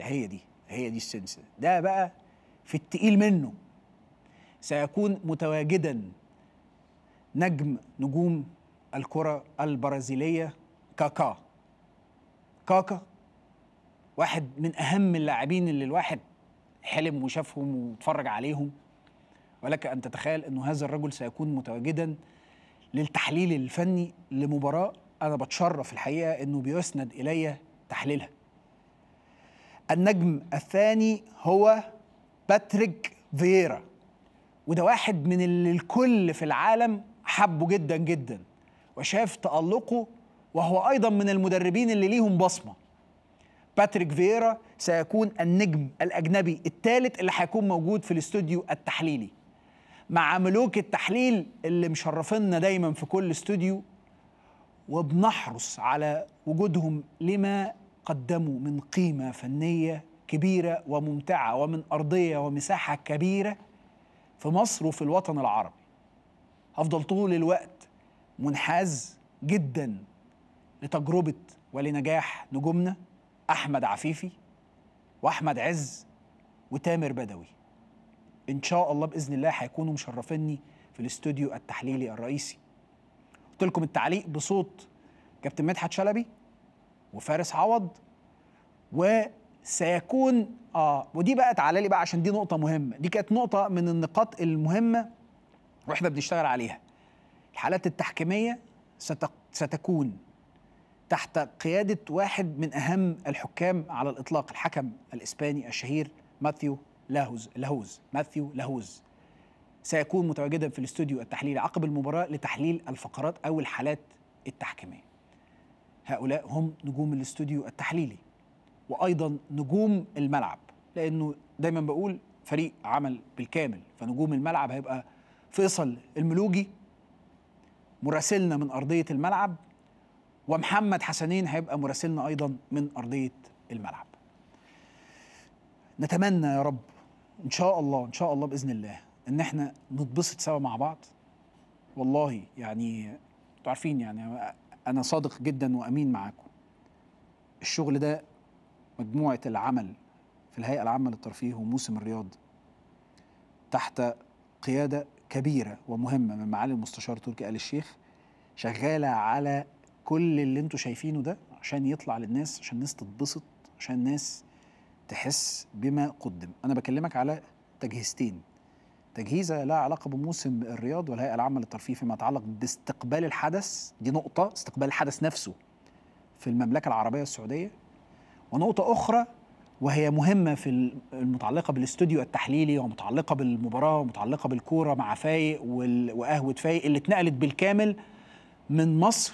هي دي هي دي السنسة ده بقى في التقيل منه سيكون متواجدا نجم نجوم الكرة البرازيلية كاكا كاكا واحد من أهم اللاعبين اللي الواحد حلم وشافهم واتفرج عليهم ولك أن تتخيل أنه هذا الرجل سيكون متواجدا للتحليل الفني لمباراة أنا بتشرف الحقيقة أنه بيسند إلي تحليلها النجم الثاني هو باتريك فييرا وده واحد من اللي الكل في العالم حبه جدا جدا وشاف تألقه وهو أيضا من المدربين اللي ليهم بصمة باتريك فييرا سيكون النجم الأجنبي الثالث اللي هيكون موجود في الاستوديو التحليلي مع ملوك التحليل اللي مشرفينا دايما في كل استوديو وبنحرص على وجودهم لما قدموا من قيمة فنية كبيرة وممتعة ومن أرضية ومساحة كبيرة في مصر وفي الوطن العربي هفضل طول الوقت منحاز جدا لتجربة ولنجاح نجومنا أحمد عفيفي وأحمد عز وتامر بدوي إن شاء الله بإذن الله هيكونوا مشرفيني في الاستوديو التحليلي الرئيسي قلت لكم التعليق بصوت كابتن مدحت شلبي وفارس عوض وسيكون اه ودي بقى تعالى لي بقى عشان دي نقطه مهمه دي كانت نقطه من النقاط المهمه واحنا بنشتغل عليها الحالات التحكيميه ستكون تحت قياده واحد من اهم الحكام على الاطلاق الحكم الاسباني الشهير ماثيو لاهوز لاهوز ماثيو لاهوز سيكون متواجدا في الاستوديو التحليلي عقب المباراه لتحليل الفقرات او الحالات التحكيميه هؤلاء هم نجوم الاستوديو التحليلي وايضا نجوم الملعب لانه دايما بقول فريق عمل بالكامل فنجوم الملعب هيبقى فيصل الملوجي مراسلنا من ارضيه الملعب ومحمد حسنين هيبقى مراسلنا ايضا من ارضيه الملعب نتمنى يا رب ان شاء الله ان شاء الله باذن الله ان احنا نتبسط سوا مع بعض والله يعني انتوا عارفين يعني انا صادق جدا وامين معاكم الشغل ده مجموعه العمل في الهيئه العامه للترفيه وموسم الرياض تحت قياده كبيره ومهمه من معالي المستشار تركي ال الشيخ شغاله على كل اللي انتم شايفينه ده عشان يطلع للناس عشان الناس تتبسط عشان الناس تحس بما قدم انا بكلمك على تجهيزتين تجهيزه لها علاقه بموسم الرياض والهيئه العامه للترفيه فيما يتعلق باستقبال الحدث دي نقطه استقبال الحدث نفسه في المملكه العربيه السعوديه ونقطه اخرى وهي مهمه في المتعلقه بالاستوديو التحليلي ومتعلقه بالمباراه ومتعلقه بالكوره مع فايق وقهوه فايق اللي اتنقلت بالكامل من مصر